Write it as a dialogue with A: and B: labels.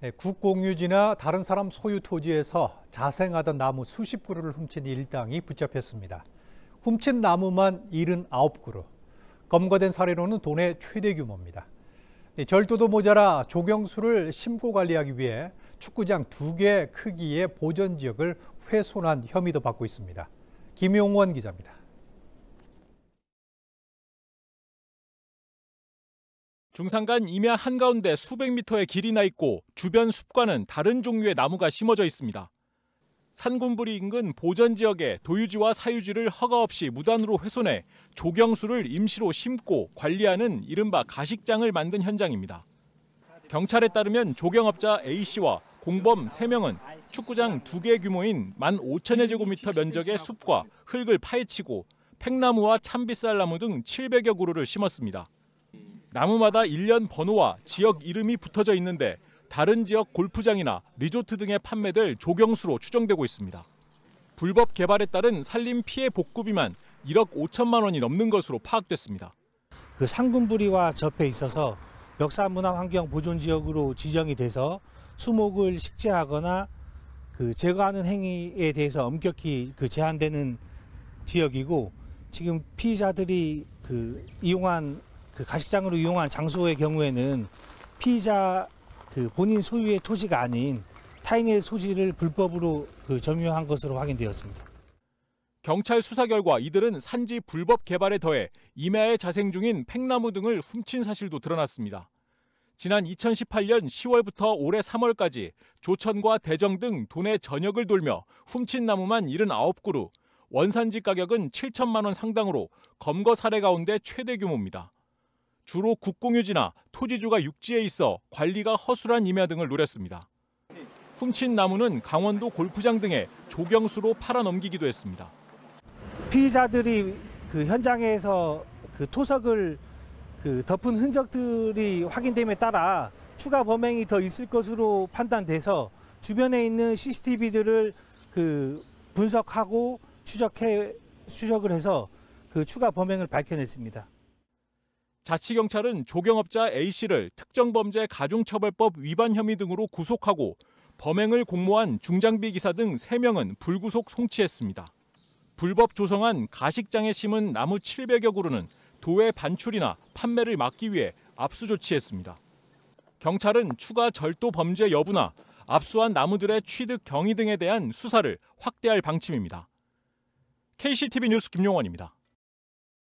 A: 네, 국공유지나 다른 사람 소유 토지에서 자생하던 나무 수십 그루를 훔친 일당이 붙잡혔습니다. 훔친 나무만 79그루. 검거된 사례로는 돈의 최대 규모입니다. 네, 절도도 모자라 조경수를 심고 관리하기 위해 축구장 두 개 크기의 보전 지역을 훼손한 혐의도 받고 있습니다. 김용원 기자입니다.
B: 중산간 임야 한가운데 수백 미터의 길이 나 있고 주변 숲과는 다른 종류의 나무가 심어져 있습니다. 산군부리 인근 보전 지역의 도유지와 사유지를 허가 없이 무단으로 훼손해 조경수를 임시로 심고 관리하는 이른바 가식장을 만든 현장입니다. 경찰에 따르면 조경업자 A씨와 공범 3명은 축구장 2개 규모인 15,000여 제곱미터 면적의 숲과 흙을 파헤치고 팽나무와 참빗살나무 등 700여 그루를 심었습니다. 나무마다 일련 번호와 지역 이름이 붙어져 있는데 다른 지역 골프장이나 리조트 등에 판매될 조경수로 추정되고 있습니다. 불법 개발에 따른 산림 피해 복구비만 1억 5천만 원이 넘는 것으로 파악됐습니다.
C: 그 상군부리와 접해 있어서 역사 문화 환경 보존 지역으로 지정이 돼서 수목을 식재하거나 그 제거하는 행위에 대해서 엄격히 그 제한되는 지역이고 지금 피의자들이 그 이용한 그 가식장으로 이용한 장소의 경우에는 피의자 그 본인 소유의 토지가 아닌 타인의 소지를 불법으로 그 점유한 것으로
B: 확인되었습니다. 경찰 수사 결과 이들은 산지 불법 개발에 더해 임야에 자생 중인 팽나무 등을 훔친 사실도 드러났습니다. 지난 2018년 10월부터 올해 3월까지 조천과 대정 등 도내 전역을 돌며 훔친 나무만 79그루, 원산지 가격은 7천만 원 상당으로 검거 사례 가운데 최대 규모입니다. 주로 국공유지나 토지주가 육지에 있어 관리가 허술한 임야 등을 노렸습니다. 훔친 나무는 강원도 골프장 등에 조경수로 팔아넘기기도 했습니다. 피의자들이 그 현장에서 그
C: 토석을 그 덮은 흔적들이 확인됨에 따라 추가 범행이 더 있을 것으로 판단돼서 주변에 있는 CCTV들을 그 분석하고 추적해 추적을 해서 그 추가 범행을 밝혀냈습니다.
B: 자치경찰은 조경업자 A씨를 특정범죄 가중처벌법 위반 혐의 등으로 구속하고 범행을 공모한 중장비 기사 등 3명은 불구속 송치했습니다. 불법 조성한 가식장에 심은 나무 700여 그루는 도외 반출이나 판매를 막기 위해 압수 조치했습니다. 경찰은 추가 절도 범죄 여부나 압수한 나무들의 취득 경위 등에 대한 수사를 확대할 방침입니다. KCTV 뉴스 김용원입니다.